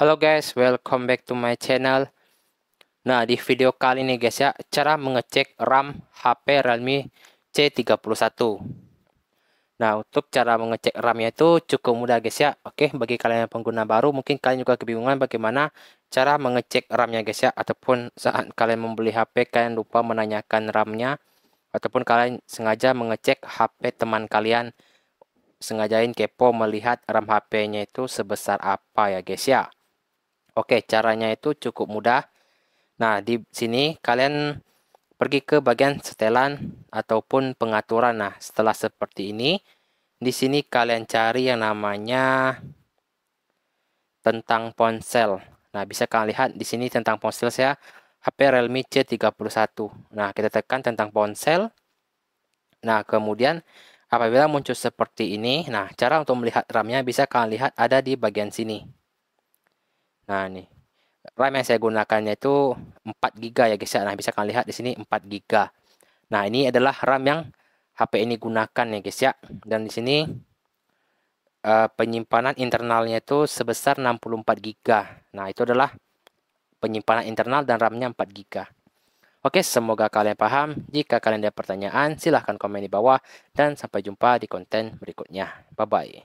Halo guys, welcome back to my channel. Nah, di video kali ini guys ya, cara mengecek RAM HP Realme C31. Nah, untuk cara mengecek RAM-nya itu cukup mudah guys ya. Oke, bagi kalian yang pengguna baru, mungkin kalian juga kebingungan bagaimana cara mengecek RAM-nya guys ya. Ataupun saat kalian membeli HP, kalian lupa menanyakan RAM-nya. Ataupun kalian sengaja mengecek HP teman kalian. Sengajain kepo melihat RAM HP-nya itu sebesar apa ya guys ya. Oke, caranya itu cukup mudah. Nah, di sini kalian pergi ke bagian setelan ataupun pengaturan. Nah, setelah seperti ini, di sini kalian cari yang namanya tentang ponsel. Nah, bisa kalian lihat di sini tentang ponsel saya HP Realme C31. Nah, kita tekan tentang ponsel. Nah, kemudian apabila muncul seperti ini, nah cara untuk melihat RAM-nya bisa kalian lihat ada di bagian sini. Nah, nih. RAM yang saya gunakannya itu 4 GB ya guys ya. Nah, bisa kalian lihat di sini 4 GB. Nah, ini adalah RAM yang HP ini gunakan ya guys ya. Dan di sini uh, penyimpanan internalnya itu sebesar 64 GB. Nah, itu adalah penyimpanan internal dan RAM-nya 4 GB. Oke, semoga kalian paham. Jika kalian ada pertanyaan, silahkan komen di bawah. Dan sampai jumpa di konten berikutnya. Bye-bye.